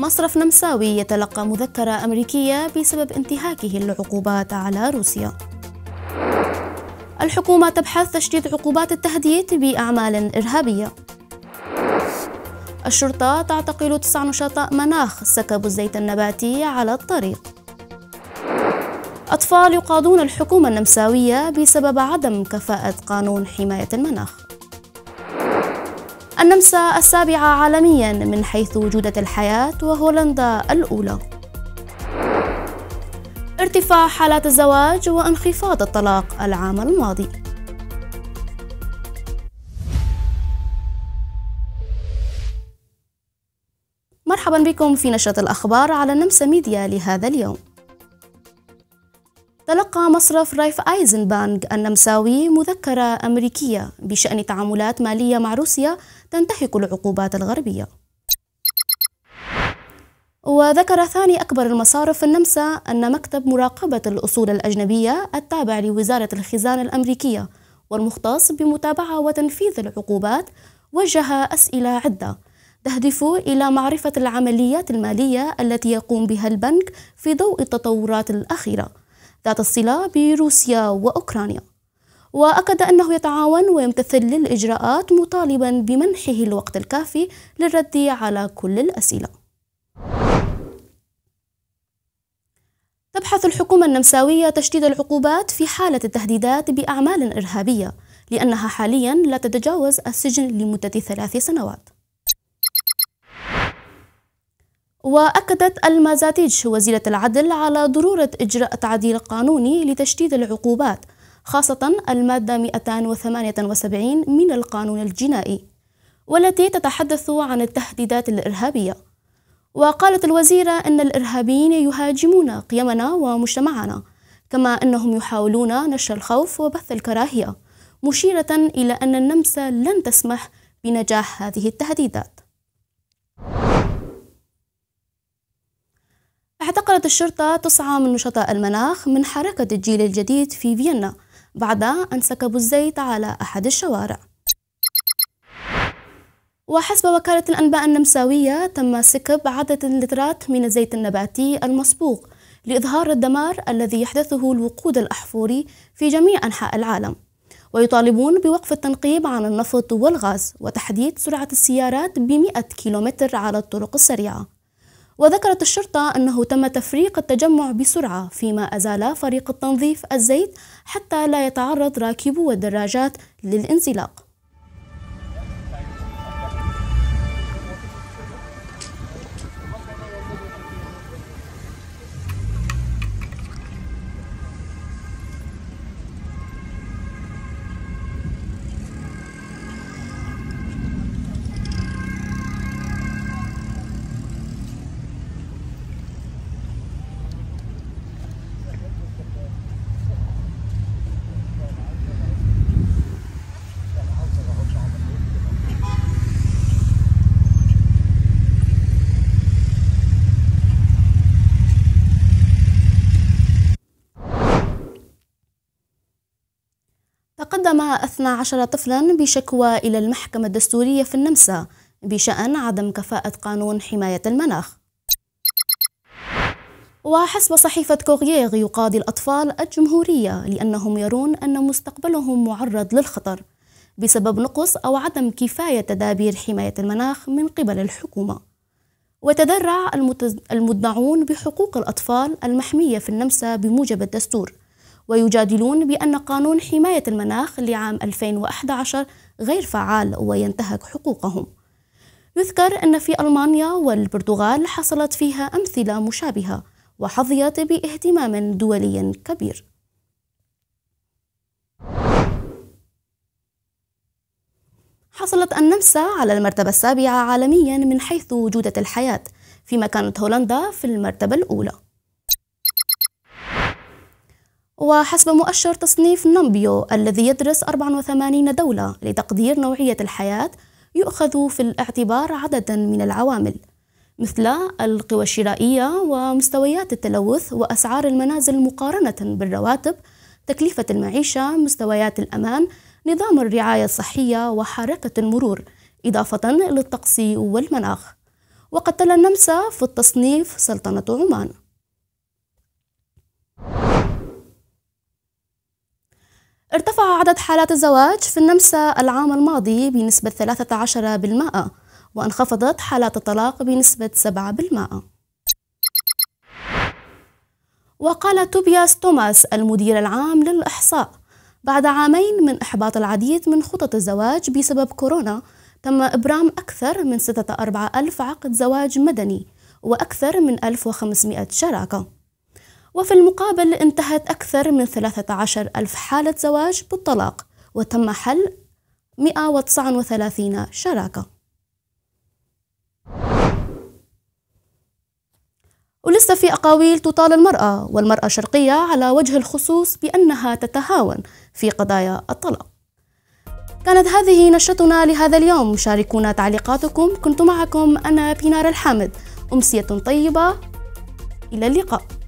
مصرف نمساوي يتلقى مذكرة أمريكية بسبب انتهاكه للعقوبات على روسيا الحكومة تبحث تشديد عقوبات التهديد بأعمال إرهابية الشرطة تعتقل تسع نشطاء مناخ سكبوا الزيت النباتي على الطريق أطفال يقاضون الحكومة النمساوية بسبب عدم كفاءة قانون حماية المناخ النمسا السابعة عالميا من حيث جودة الحياة وهولندا الأولى ارتفاع حالات الزواج وانخفاض الطلاق العام الماضي مرحبا بكم في نشرة الأخبار على النمسا ميديا لهذا اليوم تلقى مصرف رايف ايزنبانغ النمساوي مذكرة أمريكية بشأن تعاملات مالية مع روسيا تنتهك العقوبات الغربية وذكر ثاني أكبر المصارف في النمسا أن مكتب مراقبة الأصول الأجنبية التابع لوزارة الخزانة الأمريكية والمختص بمتابعة وتنفيذ العقوبات وجه أسئلة عدة تهدف إلى معرفة العمليات المالية التي يقوم بها البنك في ضوء التطورات الأخيرة ذات الصلة بروسيا وأوكرانيا وأكد أنه يتعاون ويمتثل للإجراءات مطالبا بمنحه الوقت الكافي للرد على كل الأسئلة تبحث الحكومة النمساوية تشديد العقوبات في حالة التهديدات بأعمال إرهابية لأنها حاليا لا تتجاوز السجن لمدة ثلاث سنوات وأكدت المازاتيج وزيرة العدل على ضرورة إجراء تعديل قانوني لتشديد العقوبات خاصة المادة 278 من القانون الجنائي والتي تتحدث عن التهديدات الإرهابية وقالت الوزيرة أن الإرهابيين يهاجمون قيمنا ومجتمعنا كما أنهم يحاولون نشر الخوف وبث الكراهية مشيرة إلى أن النمسا لن تسمح بنجاح هذه التهديدات قررت الشرطة تسعة من نشطاء المناخ من حركة الجيل الجديد في فيينا بعد أن سكبوا الزيت على أحد الشوارع وحسب وكالة الأنباء النمساوية تم سكب عدد اللترات من الزيت النباتي المسبوق لإظهار الدمار الذي يحدثه الوقود الأحفوري في جميع أنحاء العالم ويطالبون بوقف التنقيب عن النفط والغاز وتحديد سرعة السيارات بمئة كيلومتر على الطرق السريعة وذكرت الشرطة أنه تم تفريق التجمع بسرعة فيما أزال فريق التنظيف الزيت حتى لا يتعرض راكبو الدراجات للانزلاق أثنى 12 طفلا بشكوى إلى المحكمة الدستورية في النمسا بشأن عدم كفاءة قانون حماية المناخ وحسب صحيفة كوغييغ يقاضي الأطفال الجمهورية لأنهم يرون أن مستقبلهم معرض للخطر بسبب نقص أو عدم كفاية تدابير حماية المناخ من قبل الحكومة وتذرع المدعون بحقوق الأطفال المحمية في النمسا بموجب الدستور ويجادلون بأن قانون حماية المناخ لعام 2011 غير فعال وينتهك حقوقهم يذكر أن في ألمانيا والبرتغال حصلت فيها أمثلة مشابهة وحظيت باهتمام دولي كبير حصلت النمسا على المرتبة السابعة عالميا من حيث جودة الحياة فيما كانت هولندا في المرتبة الأولى وحسب مؤشر تصنيف نامبيو الذي يدرس 84 دولة لتقدير نوعية الحياة يؤخذ في الاعتبار عددا من العوامل مثل القوى الشرائية ومستويات التلوث وأسعار المنازل مقارنة بالرواتب تكلفة المعيشة مستويات الأمان نظام الرعاية الصحية وحركة المرور إضافة للطقس والمناخ وقد تلا النمسا في التصنيف سلطنة عمان ارتفع عدد حالات الزواج في النمسا العام الماضي بنسبة 13% وانخفضت حالات الطلاق بنسبة 7%. وقال توبياس توماس المدير العام للإحصاء بعد عامين من إحباط العديد من خطط الزواج بسبب كورونا تم إبرام أكثر من 64000 عقد زواج مدني وأكثر من 1500 شراكة وفي المقابل انتهت أكثر من 13 ألف حالة زواج بالطلاق وتم حل 139 شراكة ولسه في أقاويل تطال المرأة والمرأة الشرقية على وجه الخصوص بأنها تتهاون في قضايا الطلاق كانت هذه نشرتنا لهذا اليوم شاركونا تعليقاتكم كنت معكم أنا بينار الحامد أمسية طيبة إلى اللقاء